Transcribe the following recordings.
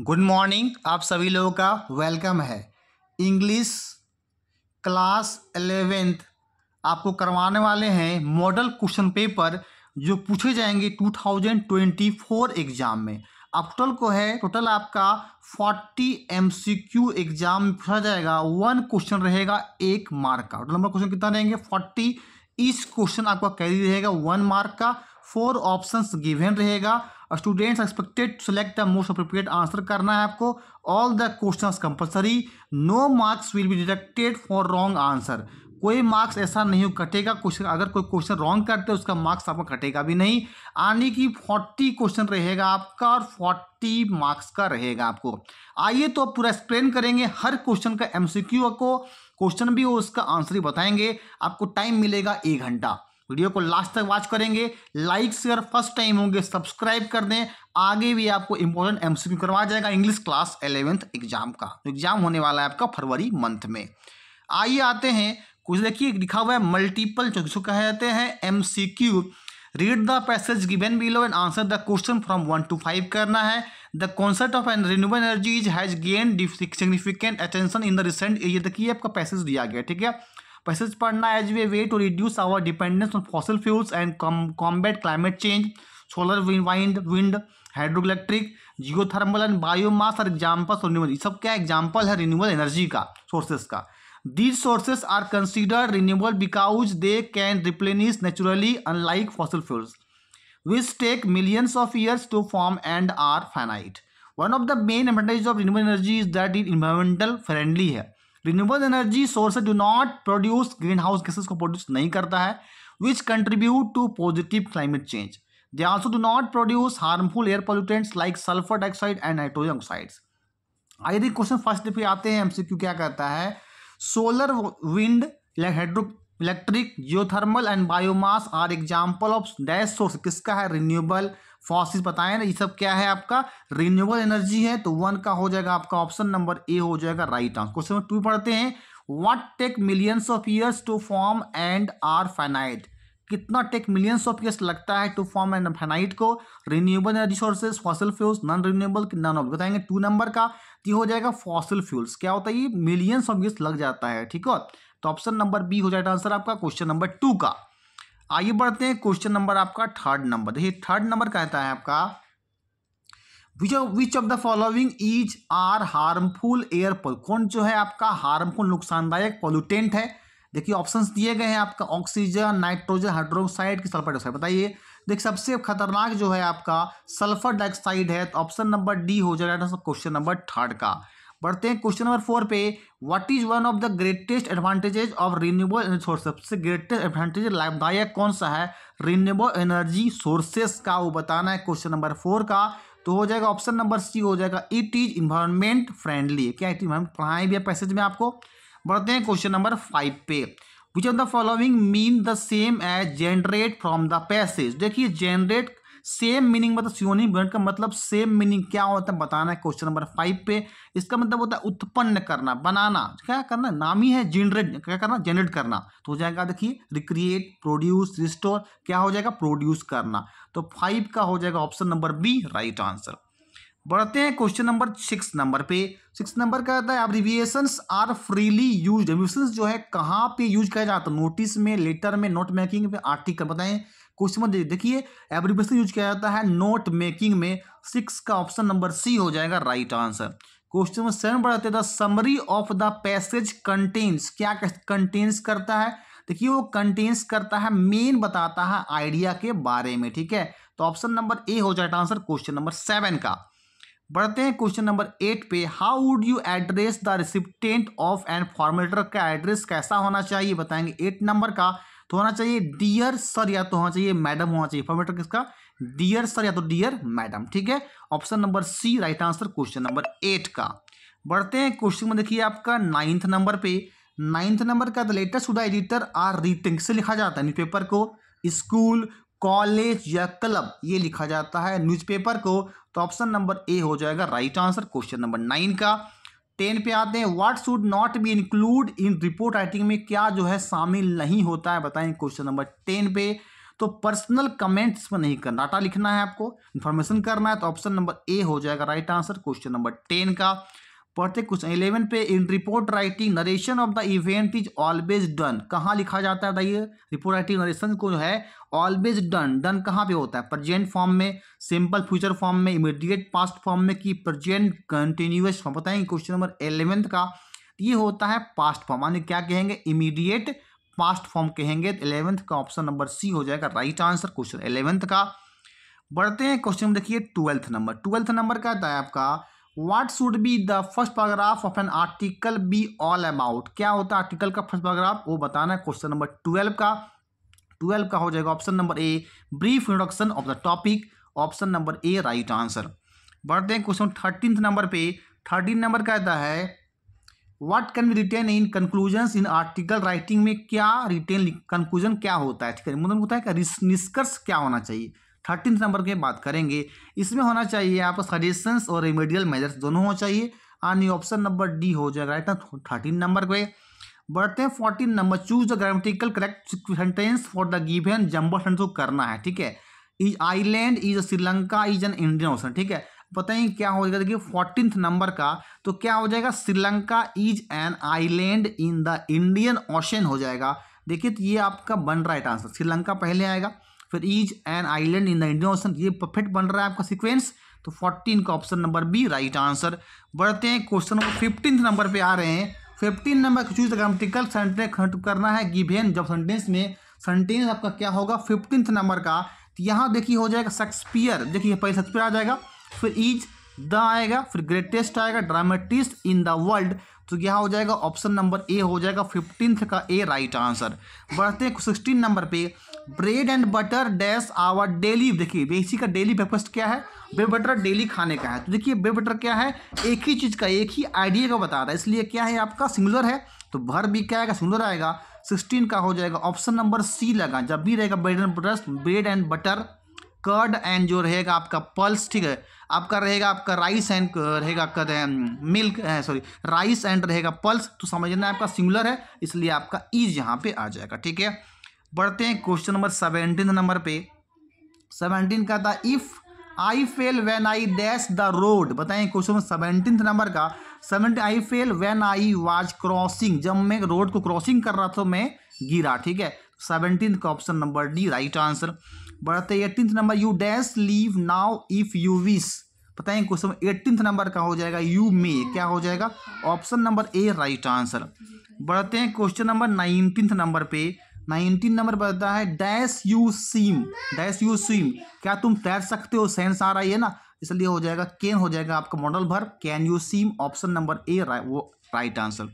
good morning आप सभी लोगों का वेलकम है इंग्लिश क्लास एलेवेंथ आपको करवाने वाले हैं मॉडल क्वेश्चन पेपर जो पूछे जाएंगे 2024 एग्ज़ाम में आप टोटल को है टोटल आपका 40 एमसीक्यू एग्ज़ाम में पूछा जाएगा वन क्वेश्चन रहेगा एक मार्क का टोटल नंबर क्वेश्चन कितना रहेंगे 40 इस क्वेश्चन आपका कैरी रहेगा वन मार्क का फोर ऑप्शंस गिवन रहेगा students expected to select the most appropriate answer करना है आपको all the questions compulsory no marks will be deducted for wrong answer कोई मार्क्स ऐसा नहीं कटेगा क्वेश्चन अगर कोई क्वेश्चन रॉन्ग करते हैं उसका मार्क्स आपका कटेगा भी नहीं आने की फोर्टी क्वेश्चन रहेगा आपका और फोर्टी मार्क्स का रहेगा आपको आइए तो पूरा एक्सप्लेन करेंगे हर क्वेश्चन का क्यू को क्वेश्चन भी हो उसका आंसर ही बताएंगे आपको टाइम मिलेगा एक घंटा वीडियो को लास्ट तक वॉच करेंगे लाइक शेयर फर्स्ट टाइम होंगे सब्सक्राइब कर दें आगे भी आपको इंपॉर्टेंट एमसीक्यू करवाया जाएगा इंग्लिश क्लास एलेवेंथ एग्जाम का एग्जाम तो होने वाला है आपका फरवरी मंथ में आइए आते हैं कुछ देखिए लिखा हुआ है मल्टीपल जिसको कहे जाते हैं M C Q read the passage given below and answer the question from one to five करना है the concept of an renewable energy has gain significant attention in the recent ये देखिए आपका पैसेज दिया गया ठीक है पैसेज पढ़ना as way way to reduce our dependence on on fuels and and com combat climate wind solar wind wind, wind geothermal and biomass और examples of renewable सब क्या एग्जाम्पल है रिन्यूबल एनर्जी का सोर्सेस का these sources are consider renewable because they can replenish naturally unlike fossil fuels which take millions of years to form and are finite one of the main advantage of renewable energy is that it environmental friendly है renewable energy source do not produce greenhouse gases को produce नहीं करता है which contribute to positive climate change they also do not produce harmful air pollutants like sulphur dioxide and nitrogen oxides आइए question first पे आते हैं MCQ क्या कहता है solar wind hydroelectric geothermal and biomass are example of dash source किसका है renewable फॉसिस बताएं ना ये सब क्या है आपका रिन्यूएबल एनर्जी है तो वन का हो जाएगा आपका ऑप्शन नंबर ए हो जाएगा right answer question number two पढ़ते हैं what take millions of years to form and are finite कितना टेक मिलियंस ऑफ ईयर्स लगता है टू फॉर्म एंड फाइनाइट को renewable energy sources fossil fuels non renewable none of बताएंगे two number का तो ये हो जाएगा फॉसिल फ्यूल्स क्या होता है ये मिलियंस ऑफ ईयर्स लग जाता है ठीक है तो ऑप्शन नंबर बी हो जाएगा आंसर आपका क्वेश्चन नंबर टू का आइए बढ़ते हैं क्वेश्चन नंबर आपका थर्ड नंबर देखिए थर्ड नंबर कहता है आपका which which of the following is are harmful air पोल कौन जो है आपका हार्मफुल नुकसानदायक पोल्यूटेंट है देखिए ऑप्शंस दिए गए हैं आपका ऑक्सीजन नाइट्रोजन हाइड्रोक्साइड की सल्फर डाइऑक्साइड बताइए देखिए सबसे खतरनाक जो है आपका सल्फर डाइऑक्साइड है तो ऑप्शन नंबर डी हो जाएगा क्वेश्चन नंबर थर्ड का बढ़ते हैं क्वेश्चन नंबर फोर पे what is one of the greatest advantages of renewable energy source सबसे ग्रेटेस्ट एडवांटेज लाभदायक कौन सा है रिन्यूएबल एनर्जी सोर्सेस का वो बताना है क्वेश्चन नंबर फोर का तो हो जाएगा ऑप्शन नंबर सी हो जाएगा इट इज इन्वायरमेंट फ्रेंडली क्या इट पढ़ाए पढ़ाएं भी पैसेज में आपको बढ़ते हैं क्वेश्चन नंबर फाइव पे which of the following mean the same as generate from the passage देखिए जेनरेट सेम मीनिंग मतलब सियोनिम ग्रंथ का मतलब सेम मीनिंग क्या होता है बताना है क्वेश्चन नंबर फाइव पे इसका मतलब होता है उत्पन्न करना बनाना क्या करना नाम ही है जेनरेट क्या करना जेनरेट करना तो हो जाएगा देखिए रिक्रिएट प्रोड्यूस रिस्टोर क्या हो जाएगा प्रोड्यूस करना तो फाइव का हो जाएगा option number B right answer बढ़ते हैं क्वेश्चन नंबर सिक्स नंबर पे सिक्स नंबर का कहता है abbreviation are freely use abbreviation जो है कहाँ पे यूज किया जाता है नोटिस में लेटर में नोट मेकिंग में आर्टिकल बताएं क्वेश्चन नंबर देखिए एब्रीवेशन यूज किया जाता है नोट मेकिंग में सिक्स का ऑप्शन नंबर सी हो जाएगा right answer question number seven बढ़ाते the summary of the passage contains क्या कंटेंस करता है देखिए वो कंटेंस करता है मेन बताता है आइडिया के बारे में ठीक है तो ऑप्शन नंबर ए हो जाएगा आंसर क्वेश्चन नंबर सेवन का बढ़ते हैं क्वेश्चन नंबर एट पे how would you address the recipient of and formatter का एड्रेस कैसा होना चाहिए बताएंगे एट नंबर का तो होना चाहिए डियर सर या तो होना चाहिए मैडम होना चाहिए फॉर्मेटर किसका डियर सर या तो डियर मैडम ठीक है option number C right answer question number eight का बढ़ते हैं क्वेश्चन में देखिए आपका नाइन्थ नंबर पे नाइन्थ नंबर का द लेटेस्ट उदा एडिटर आर रीथिंग से लिखा जाता है न्यूज़पेपर को स्कूल कॉलेज या क्लब ये लिखा जाता है न्यूज़पेपर को तो ऑप्शन नंबर ए हो जाएगा right answer question number nine का टेन पे आते हैं what should not be include in report writing में क्या जो है शामिल नहीं होता है बताएं क्वेश्चन नंबर टेन पे तो पर्सनल कमेंट्स में नहीं करना डाटा लिखना है आपको इन्फॉर्मेशन करना है तो ऑप्शन नंबर ए हो जाएगा right answer question number ten का पढ़ते क्वेश्चन इलेवन पे in report writing narration of the event is always done कहाँ लिखा जाता है बताइए रिपोर्ट राइटिंग नरेशन को जो है ऑलवेज डन डन कहाँ पे होता है प्रेजेंट फॉर्म में सिंपल फ्यूचर फॉर्म में इमीडिएट पास्ट फॉर्म में कि प्रेजेंट कंटिन्यूस फॉर्म बताएंगे क्वेश्चन नंबर एलेवेंथ का ये होता है पास्ट फॉर्म यानी क्या कहेंगे इमीडिएट पास्ट फॉर्म कहेंगे तो का ऑप्शन नंबर सी हो जाएगा राइट आंसर क्वेश्चन एलेवेंथ का बढ़ते हैं क्वेश्चन देखिए ट्वेल्थ नंबर ट्वेल्थ नंबर का आता है आपका what should be the first paragraph of an article be all about क्या होता है आर्टिकल का फर्स्ट पैराग्राफ वो बताना है क्वेश्चन नंबर ट्वेल्व का ट्वेल्व का हो जाएगा option number A brief introduction of the topic option number A right answer बढ़ते हैं क्वेश्चन थर्टीन नंबर पे थर्टीन नंबर कहता है what can be written in conclusion in article writing में क्या रिटेन कंक्लूजन क्या होता है ठीक है मतलब होता है निष्कर्ष क्या होना चाहिए थर्टीन नंबर की बात करेंगे इसमें होना चाहिए आपको सजेशंस और रिमेडियल मेजर्स दोनों होना चाहिए आनी ऑप्शन नंबर डी हो जाएगा राइट थर्टीन नंबर पे बढ़ते हैं fourteen number choose the grammatical correct sentence for the given jumbled sentence करना है ठीक है is island is Sri Lanka is an Indian option ठीक है पता ही क्या हो जाएगा देखिए फोर्टीन नंबर का तो क्या हो जाएगा Sri Lanka is an island in the Indian ocean हो जाएगा देखिए तो ये आपका बन रहा है आंसर श्रीलंका पहले आएगा फिर is an island in the Indian ocean ये परफेक्ट बन रहा है आपका सीक्वेंस तो फोर्टीन का option number B right answer बढ़ते हैं क्वेश्चन नंबर फिफ्टीन नंबर पे आ रहे हैं fifteen number choose grammatical sentence करना है गिवेन जब सेंटेंस में सेंटेंस आपका क्या होगा फिफ्टींथ नंबर का तो यहाँ देखिए हो जाएगा शेक्सपियर देखिए पहले शेक्सपियर आ जाएगा फिर इज द आएगा फिर ग्रेटेस्ट आएगा ड्रामेटिस्ट इन द वर्ल्ड तो यह हो जाएगा ऑप्शन नंबर ए हो जाएगा फिफ्टींथ का ए राइट आंसर बढ़ते हैं सिक्सटीन नंबर पे bread and butter dash our daily देखिए बेसिक का डेली ब्रेकफास्ट क्या है बे बटर डेली खाने का है तो देखिए बे बटर क्या है एक ही चीज़ का एक ही आइडिया का बता रहा है इसलिए क्या है आपका सिंगुलर है तो भर भी क्या आएगा सिंगुलर आएगा सिक्सटीन का हो जाएगा ऑप्शन नंबर सी लगा जब भी रहेगा bread and butter bread and butter curd and जो रहेगा आपका पल्स ठीक है आपका रहेगा आपका राइस एंड रहेगा कद मिल्क सॉरी राइस एंड रहेगा पल्स तो समझना आपका सिंगुलर है इसलिए आपका ईज यहाँ पे आ जाएगा ठीक है बढ़ते हैं क्वेश्चन नंबर सेवेंटीन नंबर पे सेवेंटीन का था if I fell when I dash the road बताएं क्वेश्चन नंबर सेवेंटीन नंबर का seventy I fell when I was crossing जब मैं रोड को क्रॉसिंग कर रहा था तो मैं गिरा ठीक है सेवनटीन का option number D right answer बढ़ते eighteen number you dash leave now if you wish बताएं क्वेश्चन एटीन नंबर का हो जाएगा यू मे क्या हो जाएगा option number A right answer बढ़ते हैं क्वेश्चन नंबर नाइनटीन नंबर पे नाइनटीन नंबर बताता है dash you swim dash you swim क्या तुम तैर सकते हो सेंस आ रहा है ना इसलिए हो जाएगा कैन हो जाएगा आपका मॉडल भर can you swim option number A वो राइट आंसर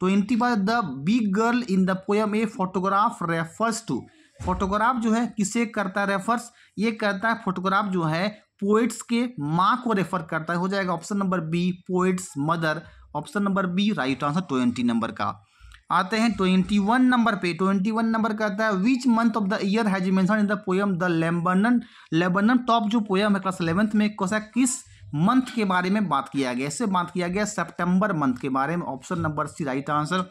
ट्वेंटी तो by the big girl in the poem a photograph refers to photograph जो है किसे करता है रेफर्स ये करता है फोटोग्राफ जो है पोइट्स के माँ को रेफर करता है हो जाएगा option number B poet's mother option number B right answer twenty number का आते हैं ट्वेंटी वन नंबर पे ट्वेंटी वन नंबर कहता आता है which month of the year has mention in the poem the laburnum laburnum top जो poem है class eleventh में क्वेश्चन किस मंथ के बारे में बात किया गया इससे बात किया गया सेप्टेम्बर मंथ के बारे में option number C right answer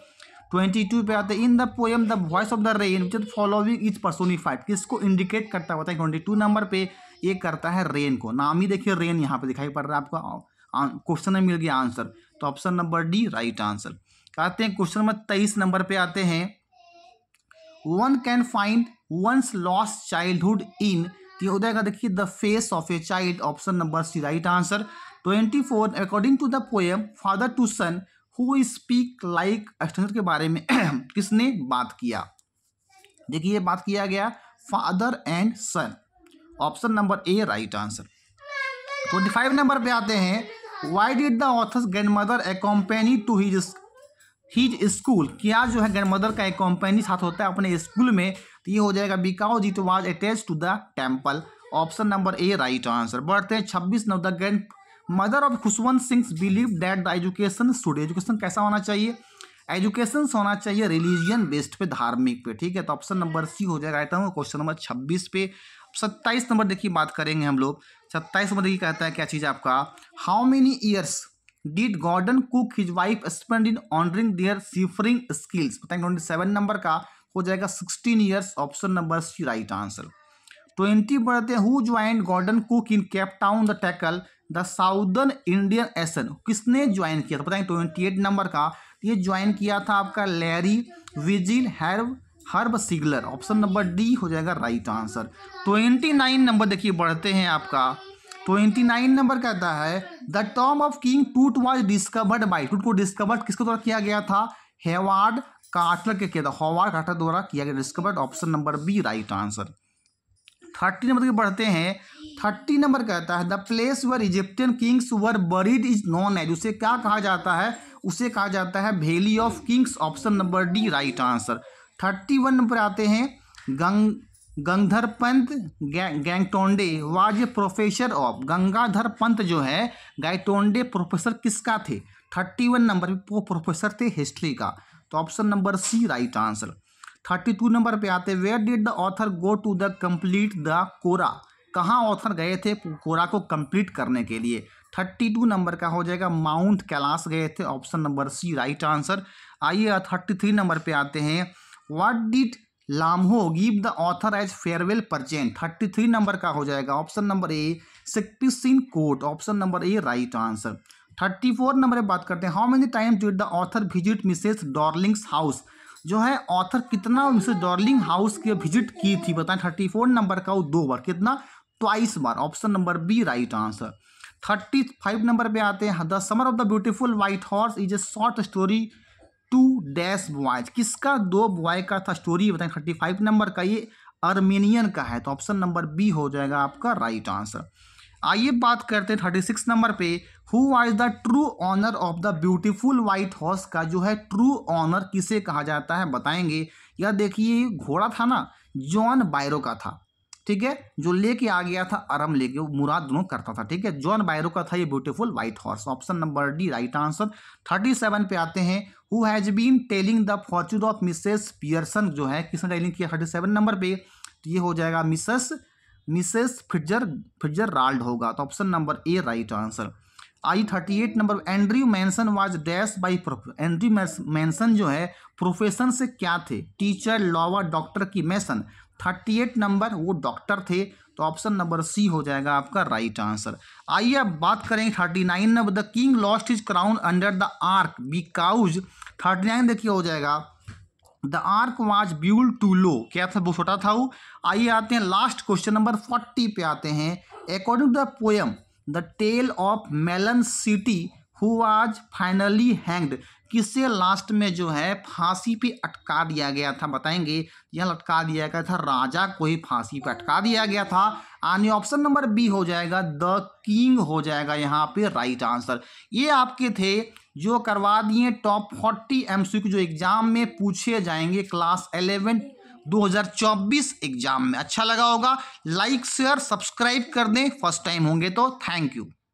twenty two पे आते हैं in the poem the voice of the rain which is following is personified किसको इंडिकेट करता होता है ट्वेंटी टू नंबर पे ये करता है रेन को नाम ही देखिए रेन यहाँ पे दिखाई पड़ रहा है आपका क्वेश्चन में मिल गया आंसर तो option number D right answer आते हैं क्वेश्चन नंबर तेईस नंबर पे आते हैं one can find once lost childhood in तो हो जाएगा देखिए the face of a child option number C right answer twenty four according to the poem father to son who speak like एक्सटेंसर के बारे में किसने बात किया देखिए ये बात किया गया father and son option number A right answer twenty five number पे आते हैं why did the author's grandmother accompany to his his school क्या जो है ग्रैंड मदर का एक कंपनी साथ होता है अपने स्कूल में तो ये हो जाएगा because it was attach to the temple option number A right answer बढ़ते हैं छब्बीस now the grandmother of Khushwant Singh believe that the education should education कैसा होना चाहिए एजुकेशन होना चाहिए रिलीजियन बेस्ड पे धार्मिक पे ठीक है तो ऑप्शन नंबर सी हो जाएगा आइटम क्वेश्चन नंबर छब्बीस पे सत्ताईस नंबर देखिए बात करेंगे हम लोग सत्ताईस नंबर देखिए कहता है क्या चीज़ आपका how many years did Gordon Cook his wife spend in honing their seafaring skills बताएंगे ट्वेंटी सेवन नंबर का हो जाएगा sixteen years option number C right answer twenty बढ़ते हैं who join Gordon Cook in Cape Town the tackle the southern Indian ocean किसने ज्वाइन किया था बताएंगे ट्वेंटी एट नंबर का ये ज्वाइन किया था आपका Larry Vigil Herb Herb Seigler option number D हो जाएगा right answer twenty nine number देखिए बढ़ते हैं आपका ट्वेंटी नाइन नंबर कहता है the tomb of king Tut was discovered by Tut को डिस्कवर्ड किसके द्वारा किया गया था हेवार्ड कार्टर के किया था हॉवार्ड कार्टर द्वारा किया गया discovered option number B right answer thirty number के बढ़ते हैं थर्टी नंबर कहता है the place where Egyptian kings were buried is known as उसे क्या कहा जाता है उसे कहा जाता है valley of kings option number D right answer thirty one number आते हैं Gang Gangadhar Pant Gaitonde was professor of Gangadhar Pant जो है गैटोंडे प्रोफेसर किसका थे थर्टी वन नंबर वो प्रोफेसर थे हिस्ट्री का तो option number C right answer thirty two number पे आते where did the author go to the complete the kora कहाँ ऑथर गए थे कोरा को कंप्लीट करने के लिए थर्टी टू नंबर का हो जाएगा माउंट कैलाश गए थे option number C right answer आइए थर्टी थ्री नंबर पे आते हैं what did Lhamo give the author as farewell present thirty three number का हो जाएगा option number A sixteen coat option number A right answer thirty four number बात करते हैं how many time did the author visit Mrs Darling's house जो है author कितना Mrs Darling house की विजिट की थी बताएं थर्टी फोर नंबर का वो दो बार कितना ट्वाइस बार option number B right answer thirty five number पे आते हैं the summer of the beautiful white horse is a short story two dash boys किसका दो बॉय का था स्टोरी बताएं थर्टी फाइव नंबर का ये अर्मेनियन का है तो ऑप्शन नंबर बी हो जाएगा आपका राइट आंसर आइए बात करते हैं थर्टी सिक्स नंबर पे who are the true owner of the beautiful white horse का जो है ट्रू ऑनर किसे कहा जाता है बताएंगे या देखिए घोड़ा था ना जॉन बायरो का था ठीक है जो लेके आ गया था अरम लेके मुराद दोनों करता था ठीक है जॉन बायरो का था ये beautiful white horse option number D right answer thirty seven पे आते हैं who has been telling the fortune of Mrs Pearson जो है किसने टेलिंग किया थर्टी सेवन नंबर पे तो ये हो जाएगा मिसेस मिसेस फिजर फिजर राल्ड होगा तो option number A right answer I thirty eight number Andrew Manson was dash by Andrew Manson जो है प्रोफेशन से क्या थे टीचर लॉवर डॉक्टर की मैसन थर्टी एट नंबर वो डॉक्टर थे तो ऑप्शन नंबर सी हो जाएगा आपका राइट आंसर आइए अब बात करेंगे thirty nine number the king lost his crown under the arch because thirty nine देखिए हो जाएगा the arch was built too low क्या था बहुत छोटा था वो आइए आते हैं लास्ट क्वेश्चन नंबर फोर्टी पे आते हैं according to the poem the tale of Melon City who was finally hanged किसे लास्ट में जो है फांसी पे अटका दिया गया था बताएंगे यह लटका दिया गया था राजा को ही फांसी पे अटका दिया गया था यानी ऑप्शन नंबर बी हो जाएगा द किंग हो जाएगा यहाँ पे राइट आंसर ये आपके थे जो करवा दिए टॉप फोर्टी एम जो एग्ज़ाम में पूछे जाएंगे क्लास एलेवन 2024 एग्ज़ाम में अच्छा लगा होगा लाइक शेयर सब्सक्राइब कर दें फर्स्ट टाइम होंगे तो थैंक यू